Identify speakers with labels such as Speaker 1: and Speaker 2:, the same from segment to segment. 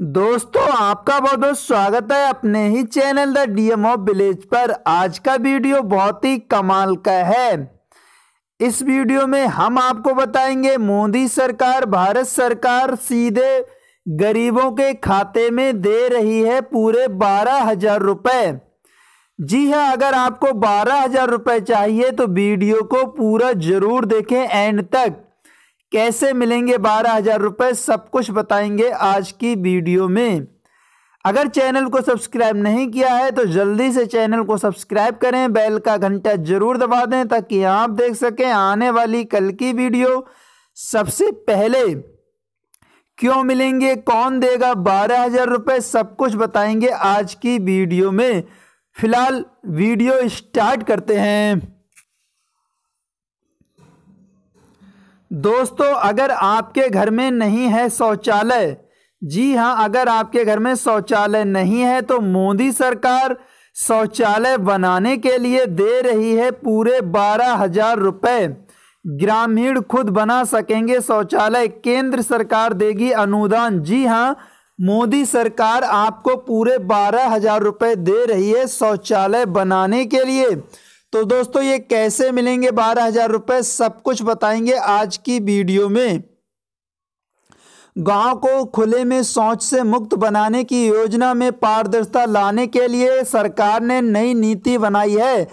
Speaker 1: दोस्तों आपका बहुत बहुत स्वागत है अपने ही channel the DM of village पर आज का वीडियो बहुत ही कमाल का है इस वीडियो में हम आपको बताएंगे मोदी सरकार भारत सरकार सीधे गरीबों के खाते में दे रही है पूरे बारह हजार रुपये जी हाँ अगर आपको बारह हजार रुपये चाहिए तो वीडियो को पूरा जरूर देखें एंड तक कैसे मिलेंगे बारह हज़ार रुपये सब कुछ बताएंगे आज की वीडियो में अगर चैनल को सब्सक्राइब नहीं किया है तो जल्दी से चैनल को सब्सक्राइब करें बेल का घंटा जरूर दबा दें ताकि आप देख सकें आने वाली कल की वीडियो सबसे पहले क्यों मिलेंगे कौन देगा बारह हज़ार रुपये सब कुछ बताएंगे आज की वीडियो में फिलहाल वीडियो स्टार्ट करते हैं दोस्तों अगर आपके घर में नहीं है शौचालय जी हाँ अगर आपके घर में शौचालय नहीं है तो मोदी सरकार शौचालय बनाने के लिए दे रही है पूरे बारह हजार रुपये ग्रामीण खुद बना सकेंगे शौचालय केंद्र सरकार देगी अनुदान जी हाँ मोदी सरकार आपको पूरे बारह हजार रुपये दे रही है शौचालय बनाने के लिए तो दोस्तों ये कैसे मिलेंगे बारह हजार रुपये सब कुछ बताएंगे आज की वीडियो में गांव को खुले में शौच से मुक्त बनाने की योजना में पारदर्शिता लाने के लिए सरकार ने नई नीति बनाई है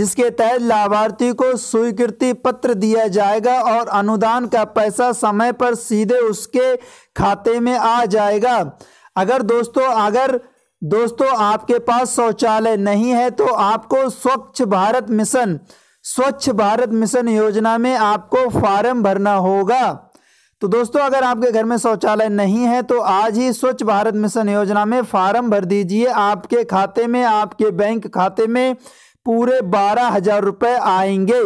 Speaker 1: जिसके तहत लाभार्थी को स्वीकृति पत्र दिया जाएगा और अनुदान का पैसा समय पर सीधे उसके खाते में आ जाएगा अगर दोस्तों अगर दोस्तों आपके पास शौचालय नहीं है तो आपको स्वच्छ भारत मिशन स्वच्छ भारत मिशन योजना में आपको फॉर्म भरना होगा तो दोस्तों अगर आपके घर में शौचालय नहीं है तो आज ही स्वच्छ भारत मिशन योजना में फॉर्म भर दीजिए आपके खाते में आपके बैंक खाते में पूरे बारह हजार रुपये आएंगे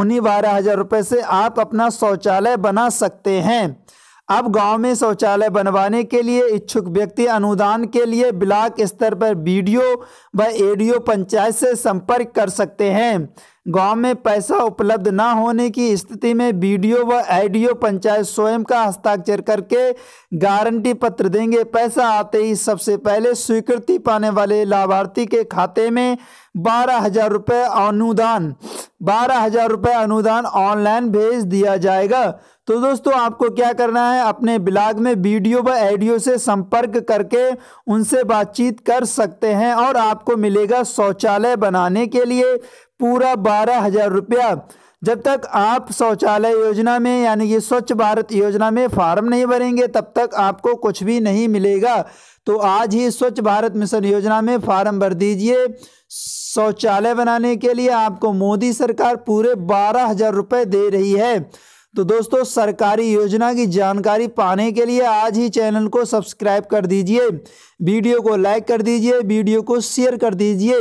Speaker 1: उन्हीं बारह हजार रुपये से आप अपना शौचालय बना सकते हैं अब गांव में शौचालय बनवाने के लिए इच्छुक व्यक्ति अनुदान के लिए ब्लॉक स्तर पर बीडीओ व एडीओ पंचायत से संपर्क कर सकते हैं गांव में पैसा उपलब्ध न होने की स्थिति में बीडीओ व एडीओ पंचायत स्वयं का हस्ताक्षर करके गारंटी पत्र देंगे पैसा आते ही सबसे पहले स्वीकृति पाने वाले लाभार्थी के खाते में बारह हजार रुपये अनुदान बारह हजार रुपये अनुदान ऑनलाइन भेज दिया जाएगा तो दोस्तों आपको क्या करना है अपने ब्लॉग में वीडियो व ऑडियो से संपर्क करके उनसे बातचीत कर सकते हैं और आपको मिलेगा शौचालय बनाने के लिए पूरा बारह हजार रुपया जब तक आप शौचालय योजना में यानी कि स्वच्छ भारत योजना में फार्म नहीं भरेंगे तब तक आपको कुछ भी नहीं मिलेगा तो आज ही स्वच्छ भारत मिशन योजना में फार्म भर दीजिए शौचालय बनाने के लिए आपको मोदी सरकार पूरे बारह हजार रुपये दे रही है तो दोस्तों सरकारी योजना की जानकारी पाने के लिए आज ही चैनल को सब्सक्राइब कर दीजिए वीडियो को लाइक कर दीजिए वीडियो को शेयर कर दीजिए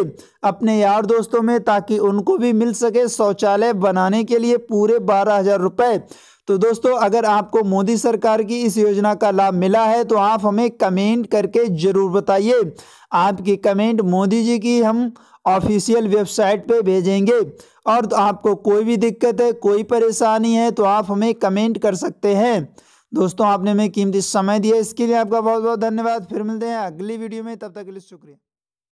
Speaker 1: अपने यार दोस्तों में ताकि उनको भी मिल सके शौचालय बनाने के लिए पूरे बारह हज़ार रुपये तो दोस्तों अगर आपको मोदी सरकार की इस योजना का लाभ मिला है तो आप हमें कमेंट करके ज़रूर बताइए आपकी कमेंट मोदी जी की हम ऑफिशियल वेबसाइट पे भेजेंगे और तो आपको कोई भी दिक्कत है कोई परेशानी है तो आप हमें कमेंट कर सकते हैं दोस्तों आपने हमें कीमती समय दिया इसके लिए आपका बहुत बहुत धन्यवाद फिर मिलते हैं अगली वीडियो में तब तक के लिए शुक्रिया